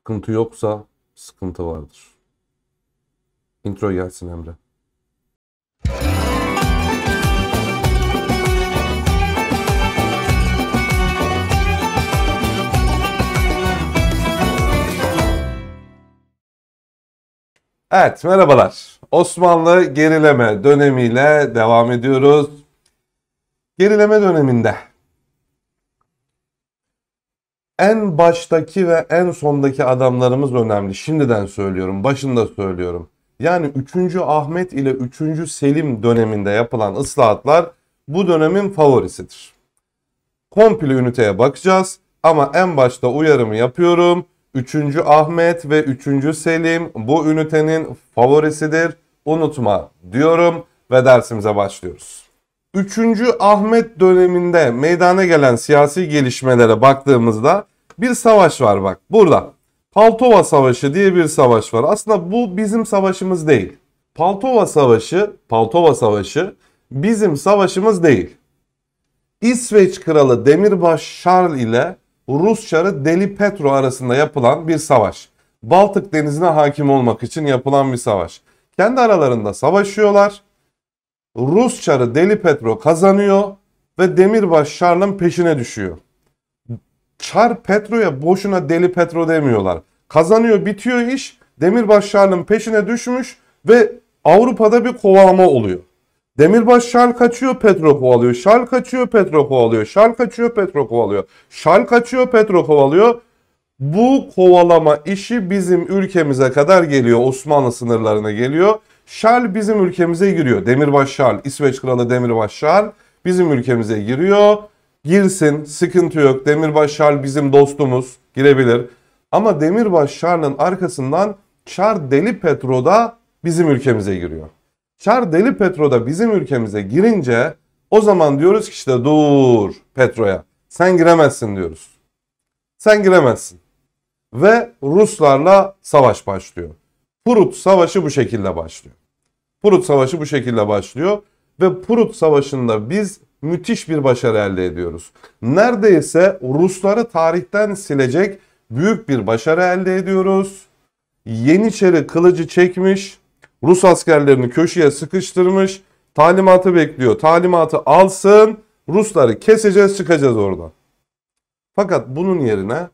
Sıkıntı yoksa sıkıntı vardır. Intro gelsin Emre. Evet merhabalar. Osmanlı gerileme dönemiyle devam ediyoruz. Gerileme döneminde en baştaki ve en sondaki adamlarımız önemli. Şimdiden söylüyorum, başında söylüyorum. Yani 3. Ahmet ile 3. Selim döneminde yapılan ıslahatlar bu dönemin favorisidir. Komple üniteye bakacağız ama en başta uyarımı yapıyorum. 3. Ahmet ve 3. Selim bu ünitenin favorisidir. Unutma diyorum ve dersimize başlıyoruz. 3. Ahmet döneminde meydana gelen siyasi gelişmelere baktığımızda bir savaş var bak burada. Paltova Savaşı diye bir savaş var. Aslında bu bizim savaşımız değil. Paltova Savaşı, Paltova Savaşı bizim savaşımız değil. İsveç kralı Demirbaş Charles ile Rus çarı Deli Petro arasında yapılan bir savaş. Baltık denizine hakim olmak için yapılan bir savaş. Kendi aralarında savaşıyorlar. Rus çarı Deli Petro kazanıyor ve Demirbaş Charles'ın peşine düşüyor. Çar Petro'ya boşuna deli Petro demiyorlar. Kazanıyor bitiyor iş. Demirbaş Şarlın peşine düşmüş ve Avrupa'da bir kovalama oluyor. Demirbaş Şarl kaçıyor Petro kovalıyor. Şarl kaçıyor Petro kovalıyor. Şarl kaçıyor Petro kovalıyor. Şarl kaçıyor Petro kovalıyor. Bu kovalama işi bizim ülkemize kadar geliyor. Osmanlı sınırlarına geliyor. Şarl bizim ülkemize giriyor. Demirbaş Şarl İsveç Kralı Demirbaş Şarl bizim ülkemize giriyor. Girsin sıkıntı yok. Demirbaş Şar bizim dostumuz girebilir. Ama Demirbaş Şar'ın arkasından Çar Deli Petro da bizim ülkemize giriyor. Çar Deli Petro da bizim ülkemize girince o zaman diyoruz ki işte dur Petro'ya sen giremezsin diyoruz. Sen giremezsin. Ve Ruslarla savaş başlıyor. Prut Savaşı bu şekilde başlıyor. Prut Savaşı bu şekilde başlıyor ve Prut Savaşı'nda biz müthiş bir başarı elde ediyoruz. Neredeyse Rusları tarihten silecek büyük bir başarı elde ediyoruz. Yeniçeri kılıcı çekmiş, Rus askerlerini köşeye sıkıştırmış, talimatı bekliyor. Talimatı alsın, Rusları keseceğiz, çıkacağız oradan. Fakat bunun yerine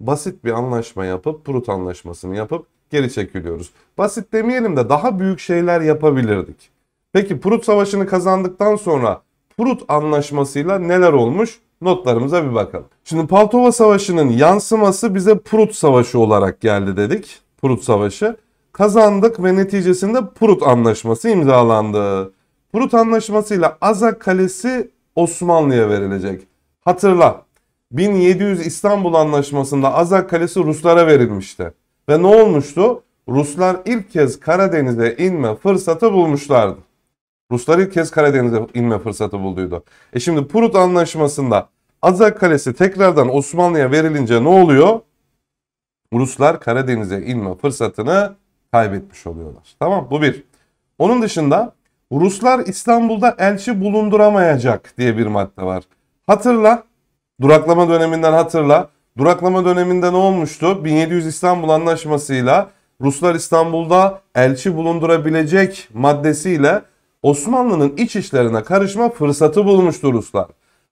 basit bir anlaşma yapıp, Prut anlaşmasını yapıp geri çekiliyoruz. Basit demeyelim de daha büyük şeyler yapabilirdik. Peki Prut Savaşı'nı kazandıktan sonra Prut Anlaşması'yla neler olmuş? Notlarımıza bir bakalım. Şimdi Paltova Savaşı'nın yansıması bize Prut Savaşı olarak geldi dedik. Prut Savaşı. Kazandık ve neticesinde Prut Anlaşması imzalandı. Prut Anlaşması ile Azak Kalesi Osmanlı'ya verilecek. Hatırla 1700 İstanbul Anlaşması'nda Azak Kalesi Ruslara verilmişti. Ve ne olmuştu? Ruslar ilk kez Karadeniz'e inme fırsatı bulmuşlardı. Ruslar ilk kez Karadeniz'e inme fırsatı bulduydu. E şimdi Prut Anlaşması'nda Azak Kalesi tekrardan Osmanlı'ya verilince ne oluyor? Ruslar Karadeniz'e inme fırsatını kaybetmiş oluyorlar. Tamam bu bir. Onun dışında Ruslar İstanbul'da elçi bulunduramayacak diye bir madde var. Hatırla duraklama döneminden hatırla. Duraklama döneminde ne olmuştu? 1700 İstanbul Anlaşması'yla Ruslar İstanbul'da elçi bulundurabilecek maddesiyle Osmanlı'nın iç işlerine karışma fırsatı bulmuştu Ruslar.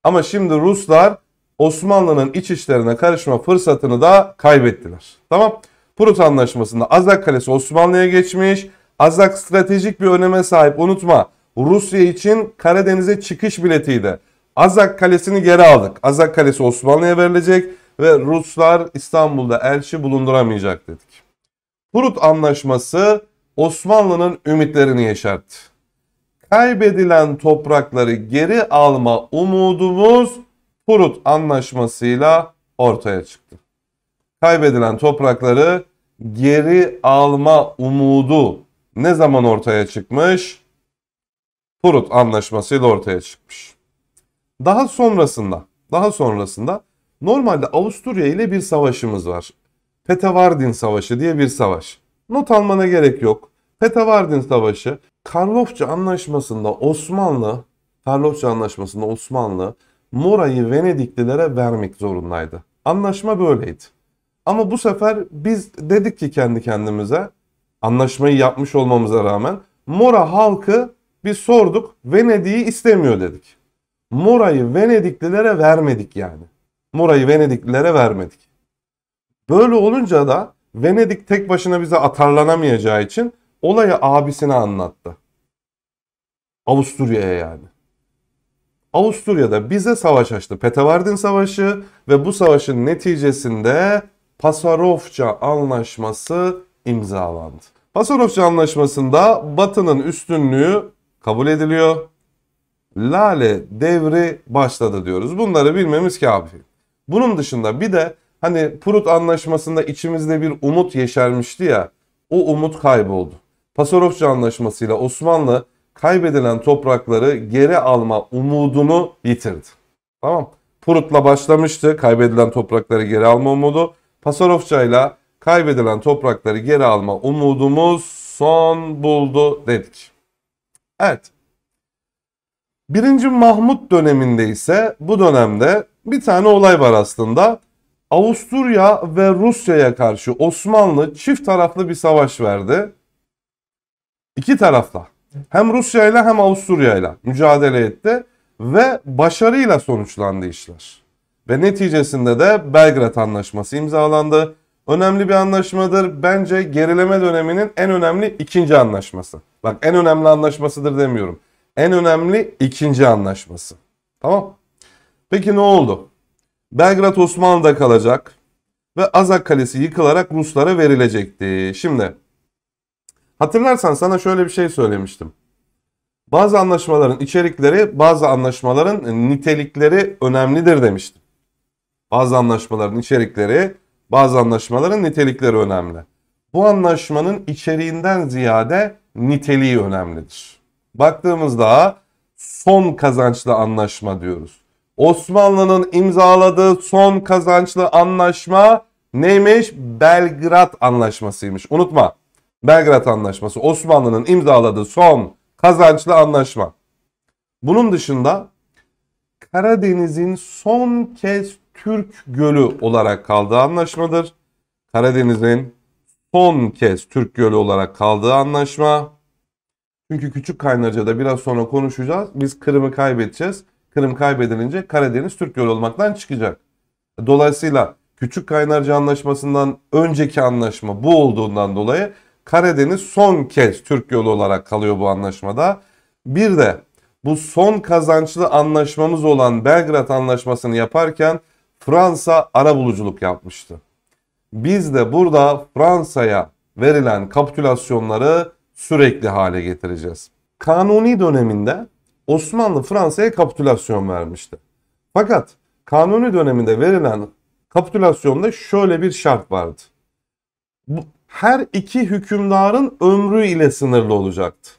Ama şimdi Ruslar Osmanlı'nın iç işlerine karışma fırsatını da kaybettiler. Tamam. Prut Anlaşması'nda Azak Kalesi Osmanlı'ya geçmiş. Azak stratejik bir öneme sahip unutma. Rusya için Karadeniz'e çıkış biletiydi. Azak Kalesi'ni geri aldık. Azak Kalesi Osmanlı'ya verilecek ve Ruslar İstanbul'da elçi bulunduramayacak dedik. Prut Anlaşması Osmanlı'nın ümitlerini yeşertti kaybedilen toprakları geri alma umudumuz Purut anlaşmasıyla ortaya çıktı. Kaybedilen toprakları geri alma umudu ne zaman ortaya çıkmış? Purut anlaşmasıyla ortaya çıkmış. Daha sonrasında, daha sonrasında normalde Avusturya ile bir savaşımız var. Petavardin Savaşı diye bir savaş. Not almana gerek yok. Petavardin Savaşı Karlofça Anlaşması'nda Osmanlı, Karlofça Anlaşması'nda Osmanlı Mora'yı Venediklilere vermek zorundaydı. Anlaşma böyleydi. Ama bu sefer biz dedik ki kendi kendimize anlaşmayı yapmış olmamıza rağmen Mora halkı bir sorduk Venedik'i istemiyor dedik. Mora'yı Venediklilere vermedik yani. Mora'yı Venediklilere vermedik. Böyle olunca da Venedik tek başına bize atarlanamayacağı için olayı abisine anlattı. Avusturya'ya yani. Avusturya'da bize savaş açtı. Petevardin Savaşı ve bu savaşın neticesinde Pasarofça Anlaşması imzalandı. Pasarofça Anlaşması'nda Batı'nın üstünlüğü kabul ediliyor. Lale devri başladı diyoruz. Bunları bilmemiz kafi. Bunun dışında bir de hani Prut Anlaşması'nda içimizde bir umut yeşermişti ya. O umut kayboldu. Pasarofçu Anlaşması'yla Osmanlı kaybedilen toprakları geri alma umudunu yitirdi. Tamam. Purut'la başlamıştı kaybedilen toprakları geri alma umudu. Pasarofça'yla kaybedilen toprakları geri alma umudumuz son buldu dedik. Evet. Birinci Mahmut döneminde ise bu dönemde bir tane olay var aslında. Avusturya ve Rusya'ya karşı Osmanlı çift taraflı bir savaş verdi iki tarafla hem Rusya ile hem Avusturya ile mücadele etti ve başarıyla sonuçlandı işler. Ve neticesinde de Belgrad Anlaşması imzalandı. Önemli bir anlaşmadır. Bence gerileme döneminin en önemli ikinci anlaşması. Bak en önemli anlaşmasıdır demiyorum. En önemli ikinci anlaşması. Tamam. Peki ne oldu? Belgrad Osmanlı'da kalacak ve Azak Kalesi yıkılarak Ruslara verilecekti. Şimdi Hatırlarsan sana şöyle bir şey söylemiştim. Bazı anlaşmaların içerikleri, bazı anlaşmaların nitelikleri önemlidir demiştim. Bazı anlaşmaların içerikleri, bazı anlaşmaların nitelikleri önemli. Bu anlaşmanın içeriğinden ziyade niteliği önemlidir. Baktığımızda son kazançlı anlaşma diyoruz. Osmanlı'nın imzaladığı son kazançlı anlaşma neymiş? Belgrad Anlaşması'ymış. Unutma Belgrad Anlaşması Osmanlı'nın imzaladığı son kazançlı anlaşma. Bunun dışında Karadeniz'in son kez Türk Gölü olarak kaldığı anlaşmadır. Karadeniz'in son kez Türk Gölü olarak kaldığı anlaşma. Çünkü Küçük Kaynarca'da biraz sonra konuşacağız. Biz Kırım'ı kaybedeceğiz. Kırım kaybedilince Karadeniz Türk Gölü olmaktan çıkacak. Dolayısıyla Küçük Kaynarca Anlaşması'ndan önceki anlaşma bu olduğundan dolayı Karadeniz son kez Türk yolu olarak kalıyor bu anlaşmada. Bir de bu son kazançlı anlaşmamız olan Belgrad Anlaşması'nı yaparken Fransa arabuluculuk yapmıştı. Biz de burada Fransa'ya verilen kapitülasyonları sürekli hale getireceğiz. Kanuni döneminde Osmanlı Fransa'ya kapitülasyon vermişti. Fakat Kanuni döneminde verilen kapitülasyonda şöyle bir şart vardı. Bu, her iki hükümdarın ömrü ile sınırlı olacaktı.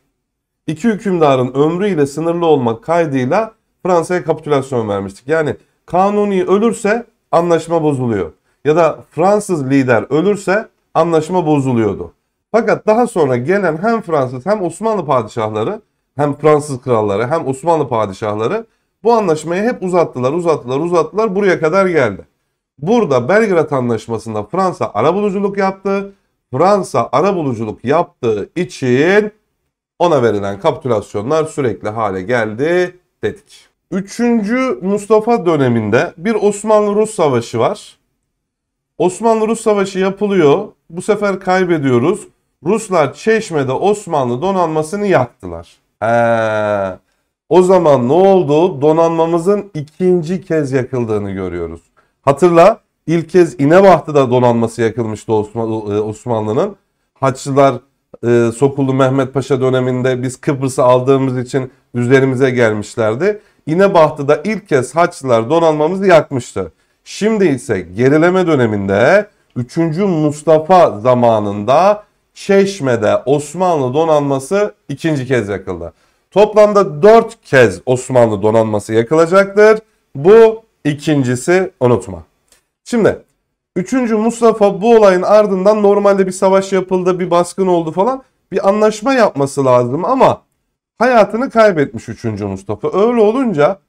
İki hükümdarın ömrü ile sınırlı olmak kaydıyla Fransa'ya kapitülasyon vermiştik. Yani Kanuni ölürse anlaşma bozuluyor. Ya da Fransız lider ölürse anlaşma bozuluyordu. Fakat daha sonra gelen hem Fransız hem Osmanlı padişahları hem Fransız kralları hem Osmanlı padişahları bu anlaşmayı hep uzattılar uzattılar uzattılar buraya kadar geldi. Burada Belgrad Anlaşması'nda Fransa arabuluculuk yaptı. Fransa arabuluculuk yaptığı için ona verilen kapitülasyonlar sürekli hale geldi dedik. Üçüncü Mustafa döneminde bir Osmanlı-Rus savaşı var. Osmanlı-Rus savaşı yapılıyor. Bu sefer kaybediyoruz. Ruslar Çeşme'de Osmanlı donanmasını yaktılar. He. O zaman ne oldu? Donanmamızın ikinci kez yakıldığını görüyoruz. Hatırla İlk kez İnebahtı'da donanması yakılmıştı e, Osmanlı'nın. Haçlılar e, Sokullu Mehmet Paşa döneminde biz Kıbrıs'ı aldığımız için üzerimize gelmişlerdi. İnebahtı'da ilk kez Haçlılar donanmamızı yakmıştı. Şimdi ise gerileme döneminde 3. Mustafa zamanında Çeşme'de Osmanlı donanması ikinci kez yakıldı. Toplamda 4 kez Osmanlı donanması yakılacaktır. Bu ikincisi unutma. Şimdi 3. Mustafa bu olayın ardından normalde bir savaş yapıldı, bir baskın oldu falan. Bir anlaşma yapması lazım ama hayatını kaybetmiş 3. Mustafa. Öyle olunca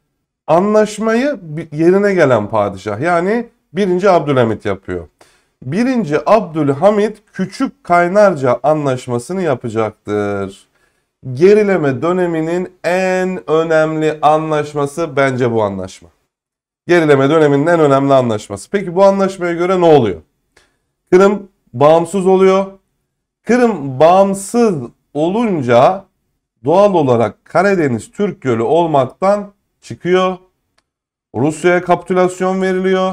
anlaşmayı yerine gelen padişah yani 1. Abdülhamit yapıyor. 1. Abdülhamit Küçük Kaynarca anlaşmasını yapacaktır. Gerileme döneminin en önemli anlaşması bence bu anlaşma gerileme döneminin en önemli anlaşması. Peki bu anlaşmaya göre ne oluyor? Kırım bağımsız oluyor. Kırım bağımsız olunca doğal olarak Karadeniz Türk Gölü olmaktan çıkıyor. Rusya'ya kapitülasyon veriliyor.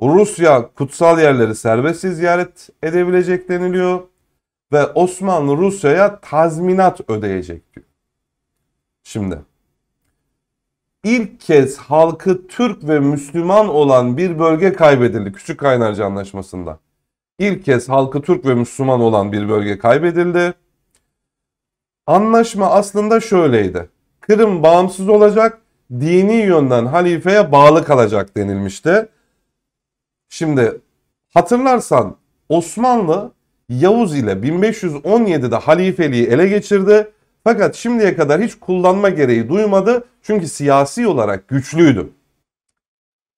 Rusya kutsal yerleri serbest ziyaret edebilecek deniliyor ve Osmanlı Rusya'ya tazminat ödeyecek diyor. Şimdi ilk kez halkı Türk ve Müslüman olan bir bölge kaybedildi Küçük Kaynarca Anlaşması'nda. İlk kez halkı Türk ve Müslüman olan bir bölge kaybedildi. Anlaşma aslında şöyleydi. Kırım bağımsız olacak, dini yönden halifeye bağlı kalacak denilmişti. Şimdi hatırlarsan Osmanlı Yavuz ile 1517'de halifeliği ele geçirdi fakat şimdiye kadar hiç kullanma gereği duymadı çünkü siyasi olarak güçlüydü.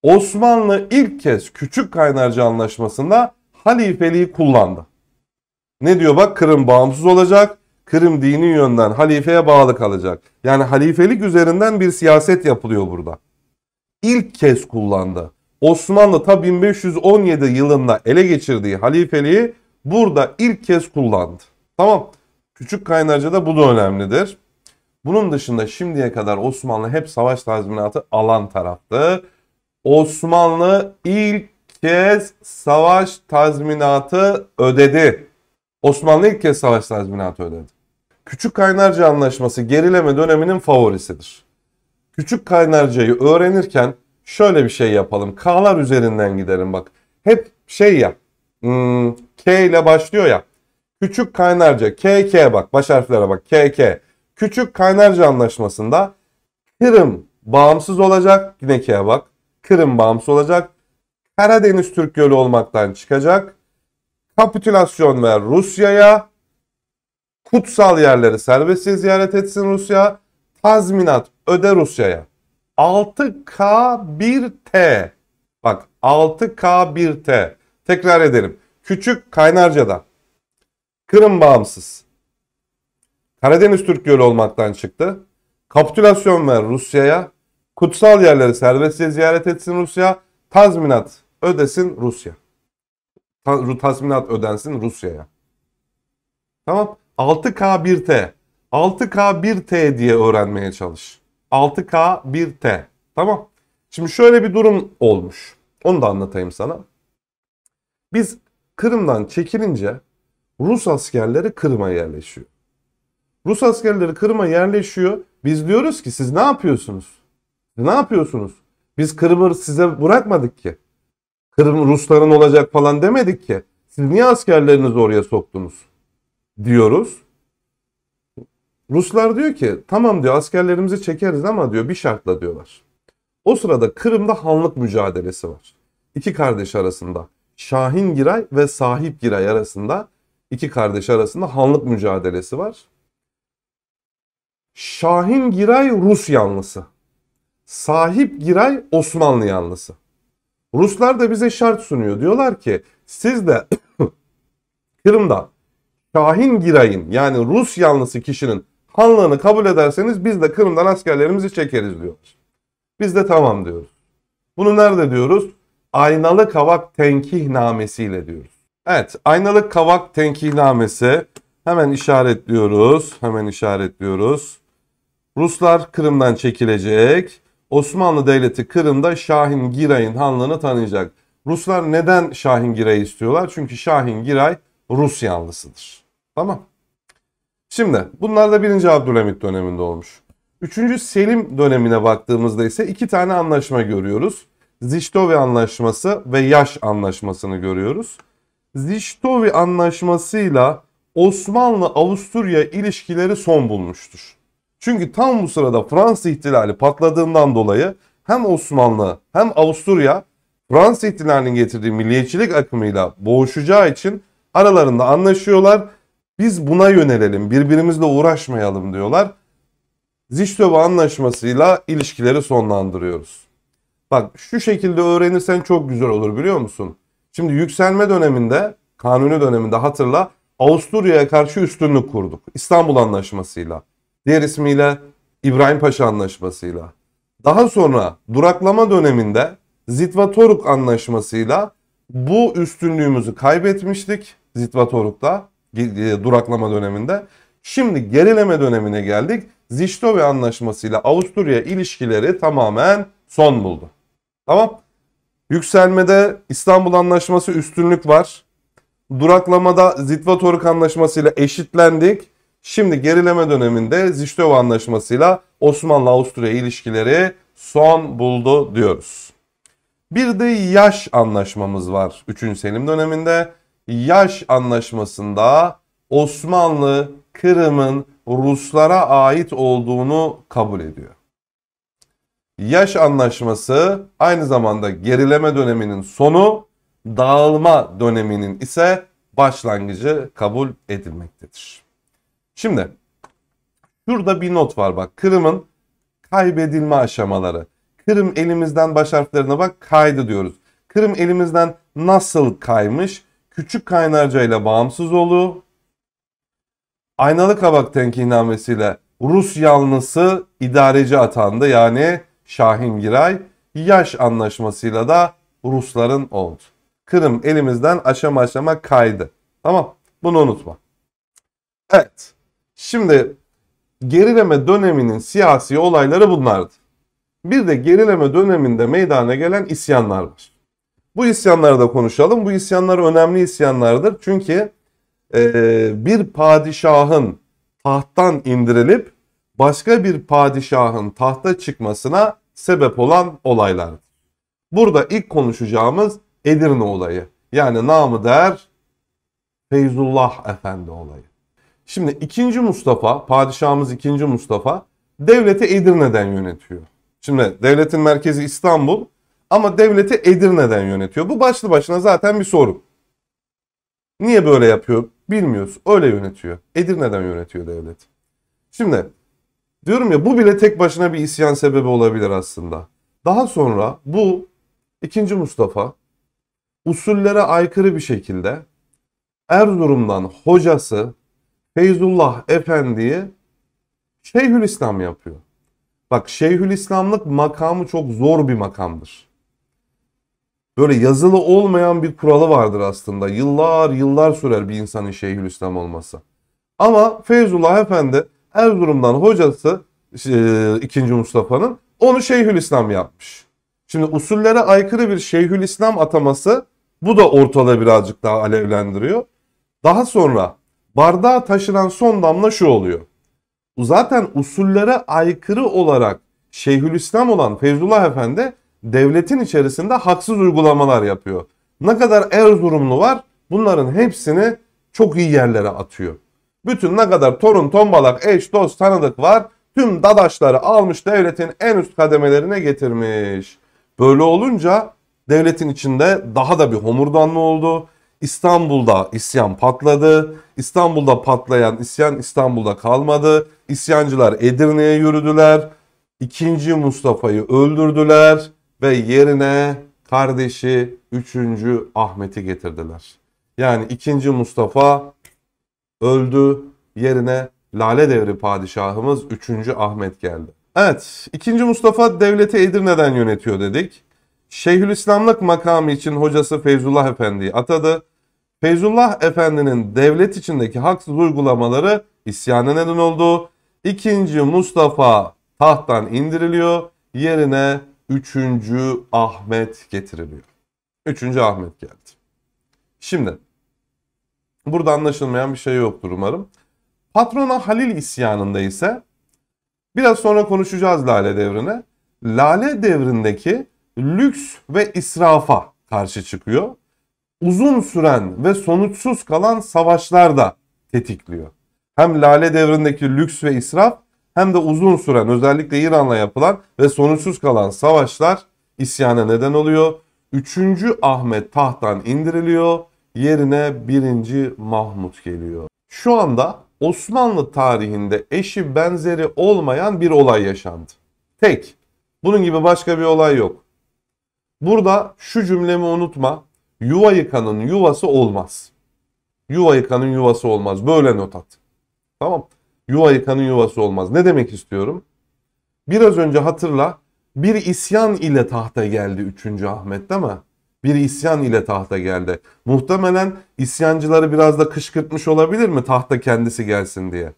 Osmanlı ilk kez Küçük Kaynarca Anlaşması'nda halifeliği kullandı. Ne diyor bak Kırım bağımsız olacak, Kırım dini yönden halifeye bağlı kalacak. Yani halifelik üzerinden bir siyaset yapılıyor burada. İlk kez kullandı. Osmanlı ta 1517 yılında ele geçirdiği halifeliği burada ilk kez kullandı. Tamam. Küçük kaynarcada bu da önemlidir. Bunun dışında şimdiye kadar Osmanlı hep savaş tazminatı alan taraftı. Osmanlı ilk kez savaş tazminatı ödedi. Osmanlı ilk kez savaş tazminatı ödedi. Küçük Kaynarca Anlaşması gerileme döneminin favorisidir. Küçük Kaynarca'yı öğrenirken şöyle bir şey yapalım. K'lar üzerinden gidelim bak. Hep şey ya. Hmm, K ile başlıyor ya. Küçük Kaynarca KK bak baş harflere bak KK. Küçük Kaynarca Anlaşması'nda Kırım bağımsız olacak. Yine K'ye bak. Kırım bağımsız olacak. Karadeniz Türk Gölü olmaktan çıkacak. Kapitülasyon ver Rusya'ya. Kutsal yerleri serbestçe ziyaret etsin Rusya. Tazminat öde Rusya'ya. 6K1T. Bak 6K1T. Tekrar edelim. Küçük Kaynarca'da Kırım bağımsız. Karadeniz Türk Gölü olmaktan çıktı. Kapitülasyon ver Rusya'ya. Kutsal yerleri serbestçe ziyaret etsin Rusya. Tazminat ödesin Rusya. Tazminat ödensin Rusya'ya. Tamam. 6K1T. 6K1T diye öğrenmeye çalış. 6K1T. Tamam. Şimdi şöyle bir durum olmuş. Onu da anlatayım sana. Biz Kırım'dan çekilince Rus askerleri Kırım'a yerleşiyor. Rus askerleri Kırım'a yerleşiyor. Biz diyoruz ki siz ne yapıyorsunuz? Ne yapıyorsunuz? Biz Kırım'ı size bırakmadık ki. Kırım Rusların olacak falan demedik ki. Siz niye askerlerinizi oraya soktunuz? Diyoruz. Ruslar diyor ki tamam diyor askerlerimizi çekeriz ama diyor bir şartla diyorlar. O sırada Kırım'da hanlık mücadelesi var. İki kardeş arasında Şahin Giray ve Sahip Giray arasında iki kardeş arasında hanlık mücadelesi var. Şahin Giray Rus yanlısı. Sahip Giray Osmanlı yanlısı. Ruslar da bize şart sunuyor. Diyorlar ki siz de Kırım'da Şahin Giray'ın yani Rus yanlısı kişinin hanlığını kabul ederseniz biz de Kırım'dan askerlerimizi çekeriz diyorlar. Biz de tamam diyoruz. Bunu nerede diyoruz? Aynalı Kavak Tenkih Namesi ile diyoruz. Evet aynalık kavak tenkihnamesi hemen işaretliyoruz. Hemen işaretliyoruz. Ruslar Kırım'dan çekilecek. Osmanlı Devleti Kırım'da Şahin Giray'ın hanlığını tanıyacak. Ruslar neden Şahin Giray'ı istiyorlar? Çünkü Şahin Giray Rus yanlısıdır. Tamam. Şimdi bunlar da 1. Abdülhamit döneminde olmuş. 3. Selim dönemine baktığımızda ise iki tane anlaşma görüyoruz. Ziştove Anlaşması ve Yaş Anlaşması'nı görüyoruz. Ziştovi anlaşmasıyla Osmanlı-Avusturya ilişkileri son bulmuştur. Çünkü tam bu sırada Fransız ihtilali patladığından dolayı hem Osmanlı hem Avusturya Fransız ihtilalinin getirdiği milliyetçilik akımıyla boğuşacağı için aralarında anlaşıyorlar. Biz buna yönelelim, birbirimizle uğraşmayalım diyorlar. Ziştöva anlaşmasıyla ilişkileri sonlandırıyoruz. Bak şu şekilde öğrenirsen çok güzel olur biliyor musun? Şimdi yükselme döneminde, kanuni döneminde hatırla Avusturya'ya karşı üstünlük kurduk. İstanbul Anlaşması'yla, diğer ismiyle İbrahim Paşa Anlaşması'yla. Daha sonra duraklama döneminde Zitvatoruk Anlaşması'yla bu üstünlüğümüzü kaybetmiştik Zitvatoruk'ta e, duraklama döneminde. Şimdi gerileme dönemine geldik. Ziştove Anlaşması ile Avusturya ilişkileri tamamen son buldu. Tamam? Yükselmede İstanbul Anlaşması üstünlük var. Duraklamada Zitvatoruk Anlaşması ile eşitlendik. Şimdi gerileme döneminde Anlaşması ile Osmanlı-Avusturya ilişkileri son buldu diyoruz. Bir de yaş anlaşmamız var 3. Selim döneminde. Yaş anlaşmasında Osmanlı Kırım'ın Ruslara ait olduğunu kabul ediyor yaş anlaşması aynı zamanda gerileme döneminin sonu, dağılma döneminin ise başlangıcı kabul edilmektedir. Şimdi şurada bir not var bak. Kırım'ın kaybedilme aşamaları. Kırım elimizden baş harflerine bak kaydı diyoruz. Kırım elimizden nasıl kaymış? Küçük kaynarca ile bağımsız olu, aynalı kabak tenkihnamesiyle Rus yanlısı idareci atandı. Yani Şahin Giray yaş anlaşmasıyla da Rusların oldu. Kırım elimizden aşama aşama kaydı. Tamam bunu unutma. Evet şimdi gerileme döneminin siyasi olayları bunlardı. Bir de gerileme döneminde meydana gelen isyanlar var. Bu isyanları da konuşalım. Bu isyanlar önemli isyanlardır. Çünkü e, bir padişahın tahttan indirilip başka bir padişahın tahta çıkmasına sebep olan olaylardır. Burada ilk konuşacağımız Edirne olayı. Yani namı değer Feyzullah Efendi olayı. Şimdi 2. Mustafa, padişahımız 2. Mustafa devleti Edirne'den yönetiyor. Şimdi devletin merkezi İstanbul ama devleti Edirne'den yönetiyor. Bu başlı başına zaten bir sorun. Niye böyle yapıyor bilmiyoruz. Öyle yönetiyor. Edirne'den yönetiyor devlet. Şimdi Diyorum ya bu bile tek başına bir isyan sebebi olabilir aslında. Daha sonra bu ikinci Mustafa usullere aykırı bir şekilde Erzurum'dan hocası Feyzullah Efendi'yi Şeyhülislam yapıyor. Bak Şeyhülislamlık makamı çok zor bir makamdır. Böyle yazılı olmayan bir kuralı vardır aslında. Yıllar yıllar sürer bir insanın Şeyhülislam olması. Ama Feyzullah Efendi Erzurum'dan hocası e, Mustafa'nın onu Şeyhülislam yapmış. Şimdi usullere aykırı bir Şeyhülislam ataması bu da ortada birazcık daha alevlendiriyor. Daha sonra bardağa taşınan son damla şu oluyor. Zaten usullere aykırı olarak Şeyhülislam olan Fevzullah Efendi devletin içerisinde haksız uygulamalar yapıyor. Ne kadar Erzurumlu var bunların hepsini çok iyi yerlere atıyor. Bütün ne kadar torun, tombalak, eş, dost, tanıdık var. Tüm dadaşları almış devletin en üst kademelerine getirmiş. Böyle olunca devletin içinde daha da bir homurdanma oldu. İstanbul'da isyan patladı. İstanbul'da patlayan isyan İstanbul'da kalmadı. İsyancılar Edirne'ye yürüdüler. İkinci Mustafa'yı öldürdüler ve yerine kardeşi 3. Ahmet'i getirdiler. Yani ikinci Mustafa öldü. Yerine Lale Devri padişahımız 3. Ahmet geldi. Evet, 2. Mustafa devleti Edirne'den yönetiyor dedik. Şeyhülislamlık makamı için hocası Feyzullah Efendi'yi atadı. Feyzullah Efendi'nin devlet içindeki haksız uygulamaları isyana neden oldu. 2. Mustafa tahttan indiriliyor. Yerine 3. Ahmet getiriliyor. 3. Ahmet geldi. Şimdi Burada anlaşılmayan bir şey yoktur umarım. Patrona Halil isyanında ise biraz sonra konuşacağız Lale devrine. Lale devrindeki lüks ve israfa karşı çıkıyor. Uzun süren ve sonuçsuz kalan savaşlar da tetikliyor. Hem Lale devrindeki lüks ve israf hem de uzun süren özellikle İran'la yapılan ve sonuçsuz kalan savaşlar isyana neden oluyor. 3. Ahmet tahttan indiriliyor yerine 1. Mahmut geliyor. Şu anda Osmanlı tarihinde eşi benzeri olmayan bir olay yaşandı. Tek. Bunun gibi başka bir olay yok. Burada şu cümlemi unutma. Yuva yıkanın yuvası olmaz. Yuva yıkanın yuvası olmaz. Böyle not at. Tamam. Yuva yıkanın yuvası olmaz. Ne demek istiyorum? Biraz önce hatırla. Bir isyan ile tahta geldi 3. Ahmet değil mi? bir isyan ile tahta geldi. Muhtemelen isyancıları biraz da kışkırtmış olabilir mi tahta kendisi gelsin diye.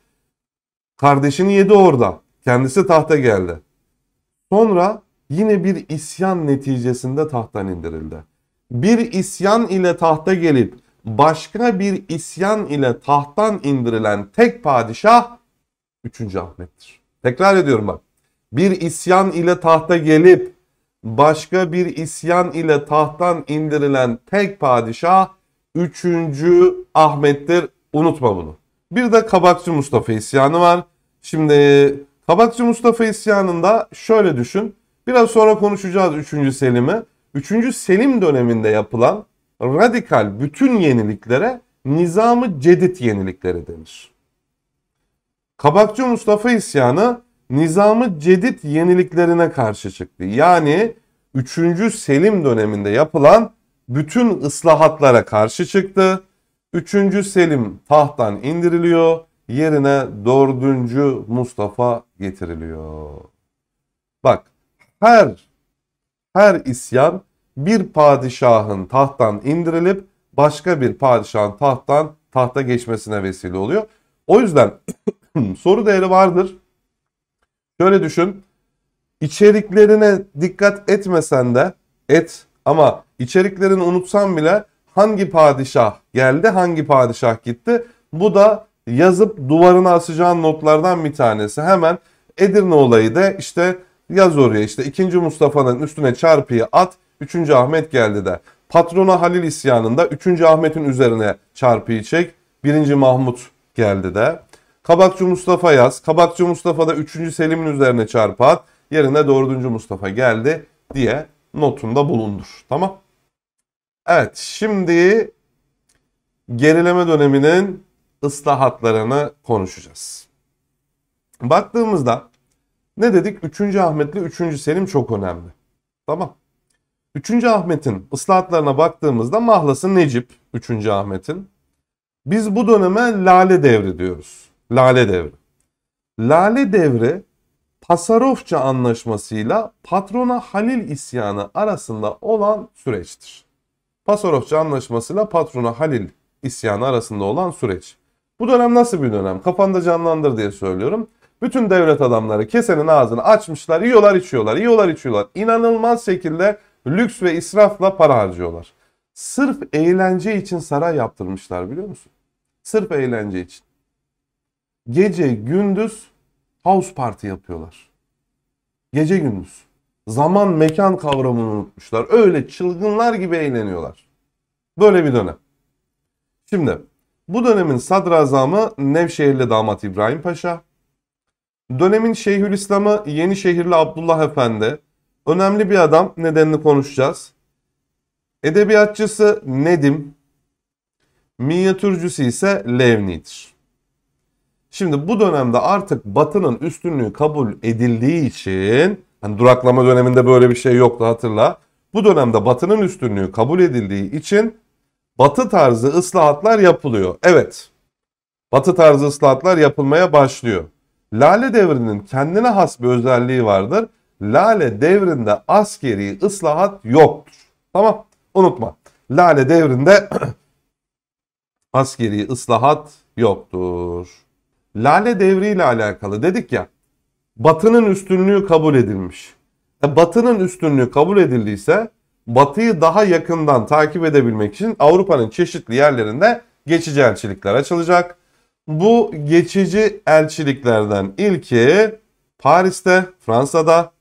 Kardeşini yedi orada. Kendisi tahta geldi. Sonra yine bir isyan neticesinde tahttan indirildi. Bir isyan ile tahta gelip başka bir isyan ile tahttan indirilen tek padişah 3. Ahmet'tir. Tekrar ediyorum bak. Bir isyan ile tahta gelip başka bir isyan ile tahttan indirilen tek padişah 3. Ahmet'tir. Unutma bunu. Bir de Kabakçı Mustafa isyanı var. Şimdi Kabakçı Mustafa isyanında şöyle düşün. Biraz sonra konuşacağız 3. Selim'i. 3. Selim döneminde yapılan radikal bütün yeniliklere nizamı cedid yenilikleri denir. Kabakçı Mustafa isyanı nizamı cedid yeniliklerine karşı çıktı. Yani 3. Selim döneminde yapılan bütün ıslahatlara karşı çıktı. 3. Selim tahttan indiriliyor. Yerine 4. Mustafa getiriliyor. Bak her her isyan bir padişahın tahttan indirilip başka bir padişahın tahttan tahta geçmesine vesile oluyor. O yüzden soru değeri vardır. Şöyle düşün. İçeriklerine dikkat etmesen de et ama içeriklerini unutsan bile hangi padişah geldi, hangi padişah gitti? Bu da yazıp duvarına asacağın notlardan bir tanesi. Hemen Edirne olayı da işte yaz oraya işte 2. Mustafa'nın üstüne çarpıyı at 3. Ahmet geldi de. Patrona Halil isyanında 3. Ahmet'in üzerine çarpıyı çek 1. Mahmut geldi de. Kabakçı Mustafa yaz. Kabakçı Mustafa da 3. Selim'in üzerine çarpı at. Yerine 4. Mustafa geldi diye notunda bulundur. Tamam. Evet şimdi gerileme döneminin ıslahatlarını konuşacağız. Baktığımızda ne dedik? 3. Ahmet'le 3. Selim çok önemli. Tamam. 3. Ahmet'in ıslahatlarına baktığımızda mahlası Necip 3. Ahmet'in. Biz bu döneme lale devri diyoruz. Lale devri. Lale devri Pasarofça anlaşmasıyla patrona Halil isyanı arasında olan süreçtir. Pasarofça anlaşmasıyla patrona Halil isyanı arasında olan süreç. Bu dönem nasıl bir dönem? Kafanda canlandır diye söylüyorum. Bütün devlet adamları kesenin ağzını açmışlar, yiyorlar, içiyorlar, yiyorlar, içiyorlar. İnanılmaz şekilde lüks ve israfla para harcıyorlar. Sırf eğlence için saray yaptırmışlar biliyor musun? Sırf eğlence için gece gündüz house party yapıyorlar. Gece gündüz. Zaman mekan kavramını unutmuşlar. Öyle çılgınlar gibi eğleniyorlar. Böyle bir dönem. Şimdi bu dönemin sadrazamı Nevşehirli damat İbrahim Paşa. Dönemin Şeyhülislam'ı Yenişehirli Abdullah Efendi. Önemli bir adam nedenini konuşacağız. Edebiyatçısı Nedim. Minyatürcüsü ise Levni'dir. Şimdi bu dönemde artık Batı'nın üstünlüğü kabul edildiği için hani duraklama döneminde böyle bir şey yoktu hatırla. Bu dönemde Batı'nın üstünlüğü kabul edildiği için Batı tarzı ıslahatlar yapılıyor. Evet. Batı tarzı ıslahatlar yapılmaya başlıyor. Lale devrinin kendine has bir özelliği vardır. Lale devrinde askeri ıslahat yoktur. Tamam unutma. Lale devrinde askeri ıslahat yoktur. Lale Devri ile alakalı dedik ya. Batının üstünlüğü kabul edilmiş. E, batının üstünlüğü kabul edildiyse Batı'yı daha yakından takip edebilmek için Avrupa'nın çeşitli yerlerinde geçici elçilikler açılacak. Bu geçici elçiliklerden ilki Paris'te, Fransa'da.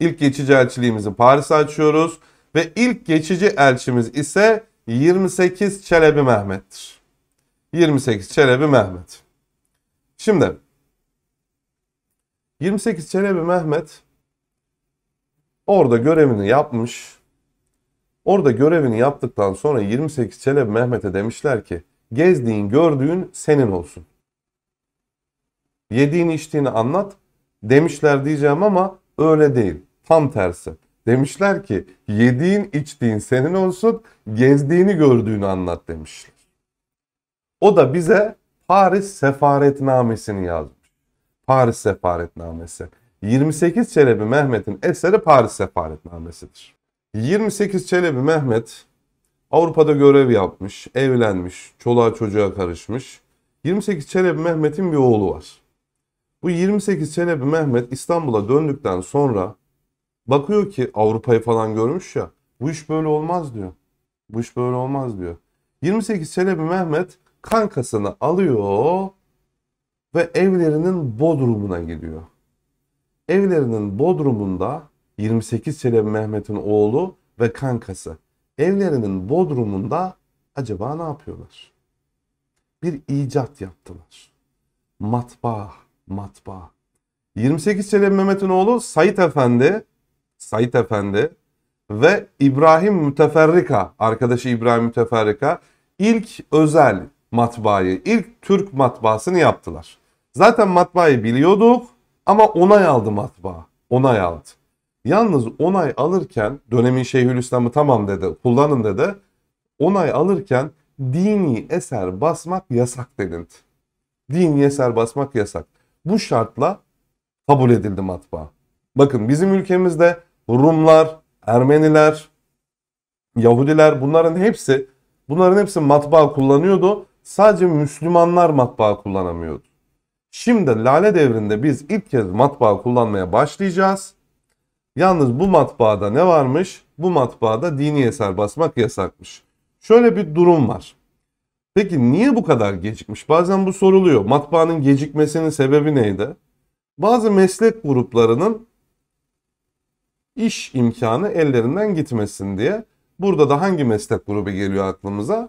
ilk geçici elçiliğimizi Paris'e açıyoruz ve ilk geçici elçimiz ise 28 Çelebi Mehmet'tir. 28 Çelebi Mehmet. Şimdi 28 Çelebi Mehmet orada görevini yapmış. Orada görevini yaptıktan sonra 28 Çelebi Mehmet'e demişler ki gezdiğin gördüğün senin olsun. Yediğini içtiğini anlat demişler diyeceğim ama öyle değil. Tam tersi. Demişler ki yediğin içtiğin senin olsun gezdiğini gördüğünü anlat demişler. O da bize Paris Sefaretnamesini yazmış. Paris Sefaretnamesi. 28 Çelebi Mehmet'in eseri Paris Sefaretnamesidir. 28 Çelebi Mehmet Avrupa'da görev yapmış, evlenmiş, çoluğa çocuğa karışmış. 28 Çelebi Mehmet'in bir oğlu var. Bu 28 Çelebi Mehmet İstanbul'a döndükten sonra bakıyor ki Avrupa'yı falan görmüş ya. Bu iş böyle olmaz diyor. Bu iş böyle olmaz diyor. 28 Çelebi Mehmet kankasını alıyor ve evlerinin bodrumuna gidiyor. Evlerinin bodrumunda 28 Çelebi Mehmet'in oğlu ve kankası evlerinin bodrumunda acaba ne yapıyorlar? Bir icat yaptılar. Matbaa, matbaa. 28 Çelebi Mehmet'in oğlu Sait Efendi, Sait Efendi ve İbrahim Müteferrika, arkadaşı İbrahim Müteferrika ilk özel matbaayı, ilk Türk matbaasını yaptılar. Zaten matbaayı biliyorduk ama onay aldı matbaa. Onay aldı. Yalnız onay alırken dönemin Şeyhülislam'ı tamam dedi, kullanın dedi. Onay alırken dini eser basmak yasak denildi. Dini eser basmak yasak. Bu şartla kabul edildi matbaa. Bakın bizim ülkemizde Rumlar, Ermeniler, Yahudiler bunların hepsi bunların hepsi matbaa kullanıyordu sadece Müslümanlar matbaa kullanamıyordu. Şimdi lale devrinde biz ilk kez matbaa kullanmaya başlayacağız. Yalnız bu matbaada ne varmış? Bu matbaada dini eser basmak yasakmış. Şöyle bir durum var. Peki niye bu kadar gecikmiş? Bazen bu soruluyor. Matbaanın gecikmesinin sebebi neydi? Bazı meslek gruplarının iş imkanı ellerinden gitmesin diye. Burada da hangi meslek grubu geliyor aklımıza?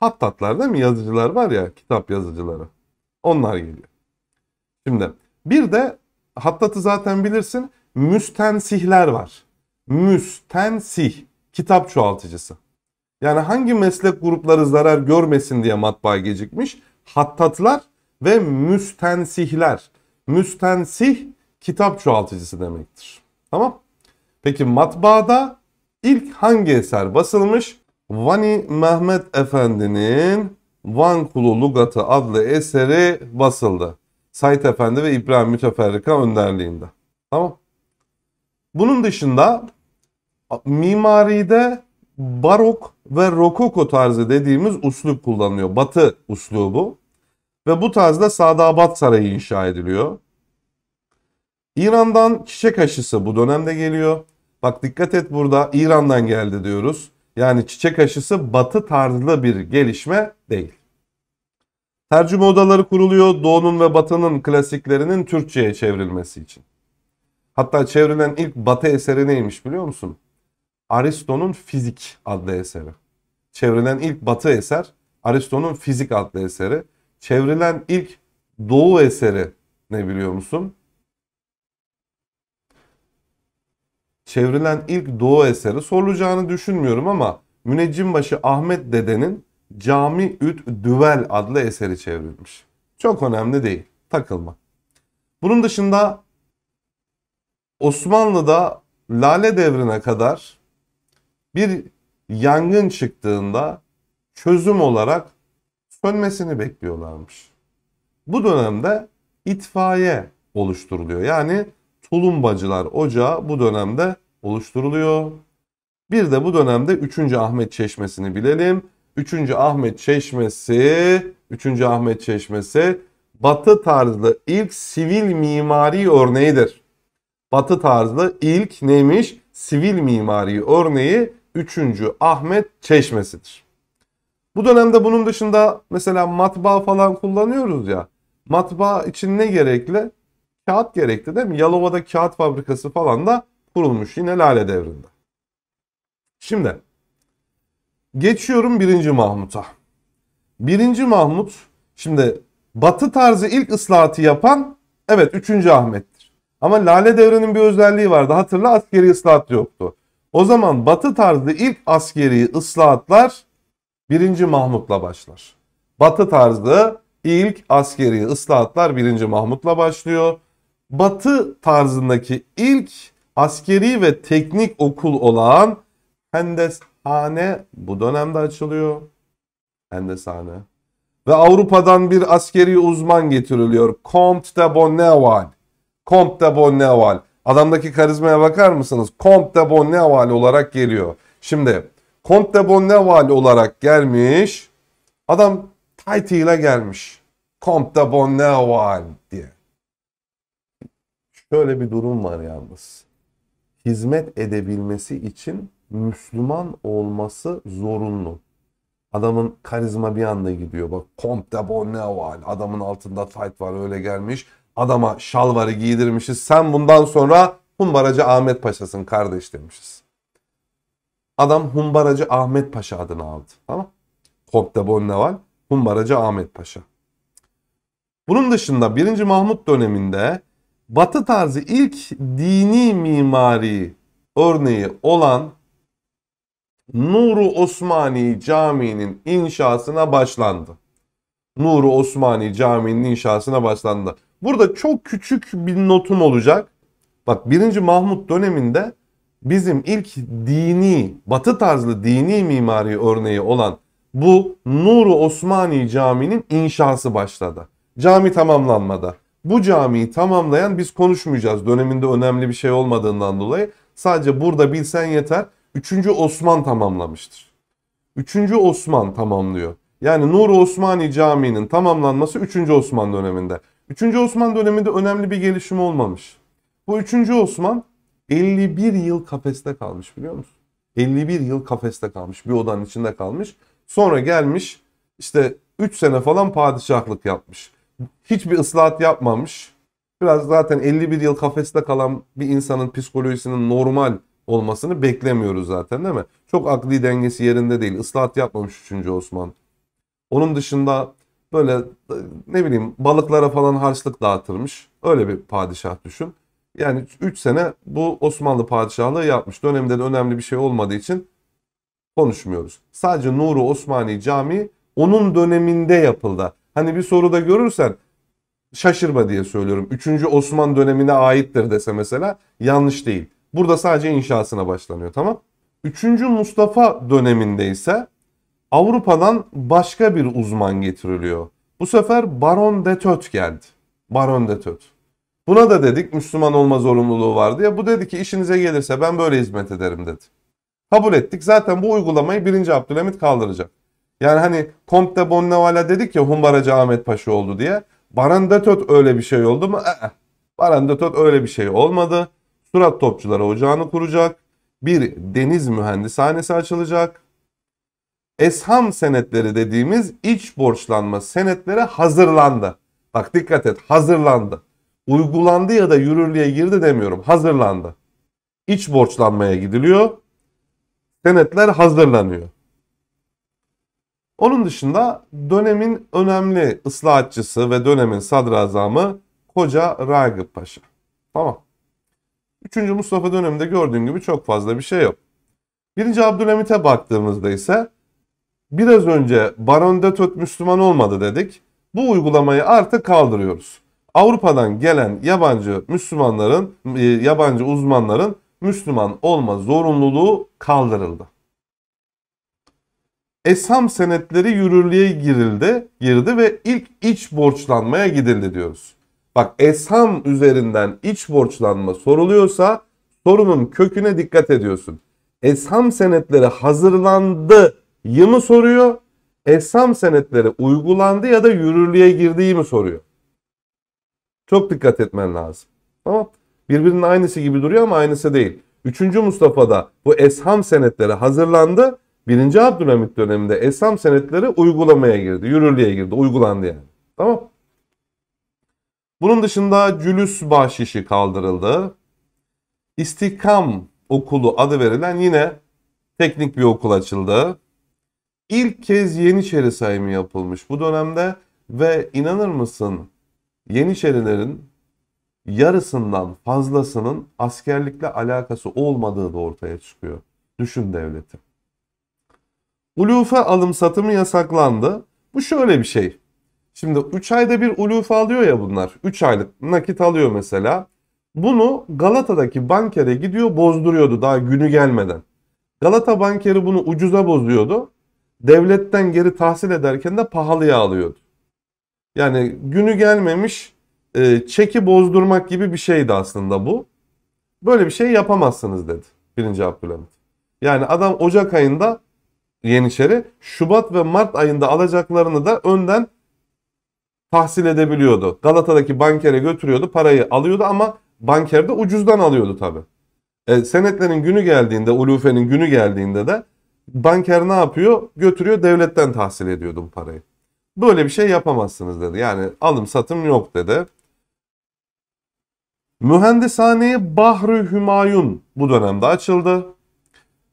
Hattatlar değil mi? Yazıcılar var ya kitap yazıcıları. Onlar geliyor. Şimdi bir de Hattat'ı zaten bilirsin. Müstensihler var. Müstensih. Kitap çoğaltıcısı. Yani hangi meslek grupları zarar görmesin diye matbaa gecikmiş? Hattatlar ve müstensihler. Müstensih kitap çoğaltıcısı demektir. Tamam. Peki matbaada ilk hangi eser basılmış? Vani Mehmet Efendi'nin Van Kulu Lugatı adlı eseri basıldı. Sait Efendi ve İbrahim Müteferrika önderliğinde. Tamam. Bunun dışında mimaride barok ve rokoko tarzı dediğimiz uslup kullanılıyor. Batı uslubu. Ve bu tarzda Sadabat Sarayı inşa ediliyor. İran'dan çiçek aşısı bu dönemde geliyor. Bak dikkat et burada İran'dan geldi diyoruz. Yani çiçek aşısı batı tarzlı bir gelişme değil. Tercüme odaları kuruluyor doğunun ve batının klasiklerinin Türkçe'ye çevrilmesi için. Hatta çevrilen ilk batı eseri neymiş biliyor musun? Aristo'nun Fizik adlı eseri. Çevrilen ilk batı eser Aristo'nun Fizik adlı eseri. Çevrilen ilk doğu eseri ne biliyor musun? çevrilen ilk Doğu eseri sorulacağını düşünmüyorum ama Müneccimbaşı Ahmet Dede'nin Cami Üt Düvel adlı eseri çevrilmiş. Çok önemli değil. Takılma. Bunun dışında Osmanlı'da Lale Devri'ne kadar bir yangın çıktığında çözüm olarak sönmesini bekliyorlarmış. Bu dönemde itfaiye oluşturuluyor. Yani tulumbacılar ocağı bu dönemde oluşturuluyor. Bir de bu dönemde 3. Ahmet Çeşmesi'ni bilelim. 3. Ahmet Çeşmesi, 3. Ahmet Çeşmesi Batı tarzlı ilk sivil mimari örneğidir. Batı tarzlı ilk neymiş? Sivil mimari örneği 3. Ahmet Çeşmesi'dir. Bu dönemde bunun dışında mesela matbaa falan kullanıyoruz ya. Matbaa için ne gerekli? Kağıt gerekli değil mi? Yalova'da kağıt fabrikası falan da kurulmuş yine Lale Devri'nde. Şimdi geçiyorum 1. Mahmut'a. 1. Mahmut şimdi Batı tarzı ilk ıslahatı yapan evet 3. Ahmet'tir. Ama Lale Devri'nin bir özelliği vardı. Hatırla askeri ıslahat yoktu. O zaman Batı tarzı ilk askeri ıslahatlar 1. Mahmut'la başlar. Batı tarzı ilk askeri ıslahatlar 1. Mahmut'la başlıyor. Batı tarzındaki ilk askeri ve teknik okul olan Hendeshane bu dönemde açılıyor. Hendeshane. Ve Avrupa'dan bir askeri uzman getiriliyor. Comte de Bonneval. Comte de Bonneval. Adamdaki karizmaya bakar mısınız? Comte de Bonneval olarak geliyor. Şimdi Comte de Bonneval olarak gelmiş. Adam title ile gelmiş. Comte de Bonneval diye. Şöyle bir durum var yalnız hizmet edebilmesi için Müslüman olması zorunlu. Adamın karizma bir anda gidiyor. Bak Comte de Bonneval. Adamın altında tayt var öyle gelmiş. Adama şalvarı giydirmişiz. Sen bundan sonra Humbaracı Ahmet Paşa'sın kardeş demişiz. Adam Humbaracı Ahmet Paşa adını aldı. Tamam. Comte de Bonneval. Humbaracı Ahmet Paşa. Bunun dışında 1. Mahmut döneminde Batı tarzı ilk dini mimari örneği olan Nuru Osmani Camii'nin inşasına başlandı. Nuru Osmani Camii'nin inşasına başlandı. Burada çok küçük bir notum olacak. Bak 1. Mahmut döneminde bizim ilk dini, batı tarzlı dini mimari örneği olan bu Nuru Osmani Camii'nin inşası başladı. Cami tamamlanmadı. Bu camiyi tamamlayan biz konuşmayacağız. Döneminde önemli bir şey olmadığından dolayı. Sadece burada bilsen yeter. Üçüncü Osman tamamlamıştır. Üçüncü Osman tamamlıyor. Yani Nur Osmani Camii'nin tamamlanması 3. Osman döneminde. 3. Osman döneminde önemli bir gelişim olmamış. Bu 3. Osman 51 yıl kafeste kalmış biliyor musun? 51 yıl kafeste kalmış. Bir odanın içinde kalmış. Sonra gelmiş işte 3 sene falan padişahlık yapmış hiçbir ıslahat yapmamış. Biraz zaten 51 yıl kafeste kalan bir insanın psikolojisinin normal olmasını beklemiyoruz zaten değil mi? Çok akli dengesi yerinde değil. Islahat yapmamış 3. Osman. Onun dışında böyle ne bileyim balıklara falan harçlık dağıtırmış. Öyle bir padişah düşün. Yani 3 sene bu Osmanlı padişahlığı yapmış. Dönemde de önemli bir şey olmadığı için konuşmuyoruz. Sadece Nuru Osmani Camii onun döneminde yapıldı. Hani bir soruda görürsen şaşırma diye söylüyorum. 3. Osman dönemine aittir dese mesela yanlış değil. Burada sadece inşasına başlanıyor tamam. 3. Mustafa döneminde ise Avrupa'dan başka bir uzman getiriliyor. Bu sefer Baron de Töt geldi. Baron de Töt. Buna da dedik Müslüman olma zorunluluğu vardı ya. Bu dedi ki işinize gelirse ben böyle hizmet ederim dedi. Kabul ettik. Zaten bu uygulamayı 1. Abdülhamit kaldıracak. Yani hani Comte Bonnevala dedik ya Humbaracı Ahmet Paşa oldu diye. Barandatöt öyle bir şey oldu mu? Ee, Barandatöt öyle bir şey olmadı. Surat Topçuları Ocağı'nı kuracak. Bir deniz mühendishanesi açılacak. Esham senetleri dediğimiz iç borçlanma senetleri hazırlandı. Bak dikkat et hazırlandı. Uygulandı ya da yürürlüğe girdi demiyorum. Hazırlandı. İç borçlanmaya gidiliyor. Senetler hazırlanıyor. Onun dışında dönemin önemli ıslahatçısı ve dönemin sadrazamı Koca Ragıp Paşa. Tamam. 3. Mustafa döneminde gördüğün gibi çok fazla bir şey yok. 1. Abdülhamit'e baktığımızda ise biraz önce Baron de Detot Müslüman olmadı dedik. Bu uygulamayı artık kaldırıyoruz. Avrupa'dan gelen yabancı Müslümanların, e, yabancı uzmanların Müslüman olma zorunluluğu kaldırıldı. Esam senetleri yürürlüğe girildi, girdi ve ilk iç borçlanmaya gidildi diyoruz. Bak esam üzerinden iç borçlanma soruluyorsa sorunun köküne dikkat ediyorsun. Esam senetleri hazırlandı yı mı soruyor? Esam senetleri uygulandı ya da yürürlüğe girdiği mi soruyor? Çok dikkat etmen lazım. Tamam. Birbirinin aynısı gibi duruyor ama aynısı değil. 3. Mustafa'da bu esham senetleri hazırlandı 1. Abdülhamit döneminde Esam senetleri uygulamaya girdi. Yürürlüğe girdi. Uygulandı yani. Tamam. Bunun dışında cülüs bahşişi kaldırıldı. İstikam okulu adı verilen yine teknik bir okul açıldı. İlk kez Yeniçeri sayımı yapılmış bu dönemde ve inanır mısın Yeniçerilerin yarısından fazlasının askerlikle alakası olmadığı da ortaya çıkıyor. Düşün devleti. Ulufe alım satımı yasaklandı. Bu şöyle bir şey. Şimdi 3 ayda bir ulufe alıyor ya bunlar. 3 aylık nakit alıyor mesela. Bunu Galata'daki bankere gidiyor bozduruyordu daha günü gelmeden. Galata bankeri bunu ucuza bozuyordu. Devletten geri tahsil ederken de pahalıya alıyordu. Yani günü gelmemiş e, çeki bozdurmak gibi bir şeydi aslında bu. Böyle bir şey yapamazsınız dedi 1. Abdülhamit. Yani adam Ocak ayında Yeniçeri Şubat ve Mart ayında alacaklarını da önden tahsil edebiliyordu. Galata'daki bankere götürüyordu, parayı alıyordu ama bankerde ucuzdan alıyordu tabi. E, senetlerin günü geldiğinde, ulufenin günü geldiğinde de banker ne yapıyor? Götürüyor devletten tahsil ediyordu bu parayı. Böyle bir şey yapamazsınız dedi. Yani alım satım yok dedi. Mühendishaneye Bahri Hümayun bu dönemde açıldı.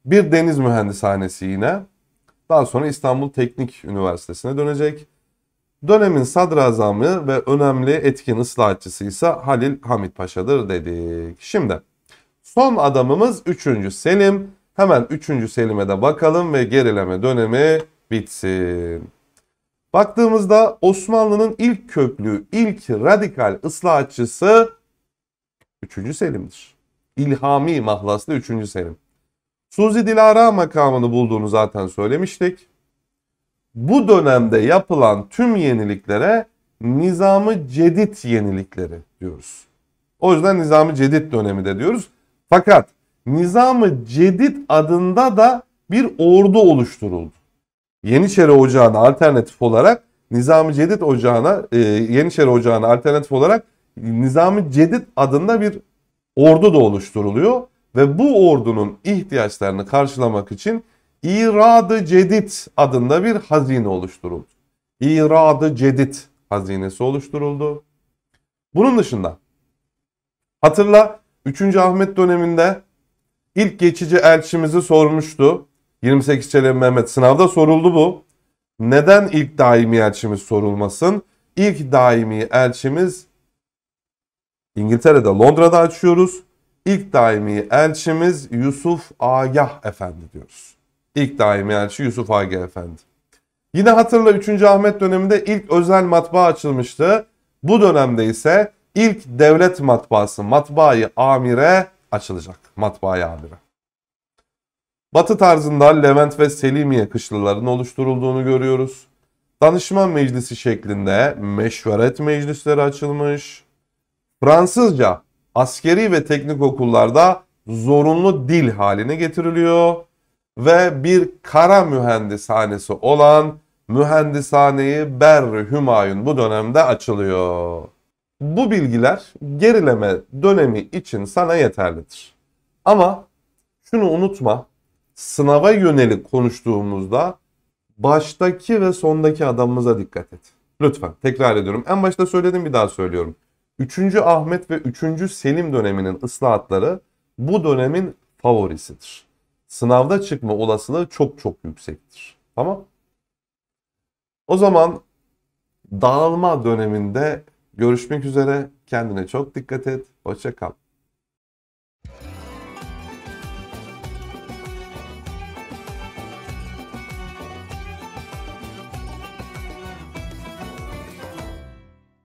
Bir deniz mühendishanesi yine. Daha sonra İstanbul Teknik Üniversitesi'ne dönecek. Dönemin sadrazamı ve önemli etkin ıslahatçısı ise Halil Hamit Paşa'dır dedik. Şimdi son adamımız 3. Selim. Hemen 3. Selim'e de bakalım ve gerileme dönemi bitsin. Baktığımızda Osmanlı'nın ilk köklü, ilk radikal ıslahatçısı 3. Selim'dir. İlhami mahlaslı 3. Selim. Suzi Dilara makamını bulduğunu zaten söylemiştik. Bu dönemde yapılan tüm yeniliklere nizamı Cedit yenilikleri diyoruz. O yüzden nizamı Cedit dönemi de diyoruz. Fakat nizamı Cedit adında da bir ordu oluşturuldu. Yeniçeri Ocağı'na alternatif olarak Nizami Cedid Ocağı'na, e, Yeniçeri Ocağı'na alternatif olarak Nizami Cedid adında bir ordu da oluşturuluyor ve bu ordunun ihtiyaçlarını karşılamak için İrad-ı Cedid adında bir hazine oluşturuldu. İrad-ı Cedid hazinesi oluşturuldu. Bunun dışında hatırla 3. Ahmet döneminde ilk geçici elçimizi sormuştu. 28 Çelebi Mehmet sınavda soruldu bu. Neden ilk daimi elçimiz sorulmasın? İlk daimi elçimiz İngiltere'de Londra'da açıyoruz. İlk daimi elçimiz Yusuf Agah Efendi diyoruz. İlk daimi elçi Yusuf Agah Efendi. Yine hatırla 3. Ahmet döneminde ilk özel matbaa açılmıştı. Bu dönemde ise ilk devlet matbaası matbaayı amire açılacak. Matbaayı amire. Batı tarzında Levent ve Selimiye kışlalarının oluşturulduğunu görüyoruz. Danışma meclisi şeklinde meşveret meclisleri açılmış. Fransızca askeri ve teknik okullarda zorunlu dil haline getiriliyor ve bir kara mühendishanesi olan mühendishaneyi Berri Hümayun bu dönemde açılıyor. Bu bilgiler gerileme dönemi için sana yeterlidir. Ama şunu unutma, sınava yönelik konuştuğumuzda baştaki ve sondaki adamımıza dikkat et. Lütfen tekrar ediyorum. En başta söyledim bir daha söylüyorum. 3. Ahmet ve 3. Selim döneminin ıslahatları bu dönemin favorisidir. Sınavda çıkma olasılığı çok çok yüksektir. Tamam? O zaman dağılma döneminde görüşmek üzere. Kendine çok dikkat et. Hoşça kal.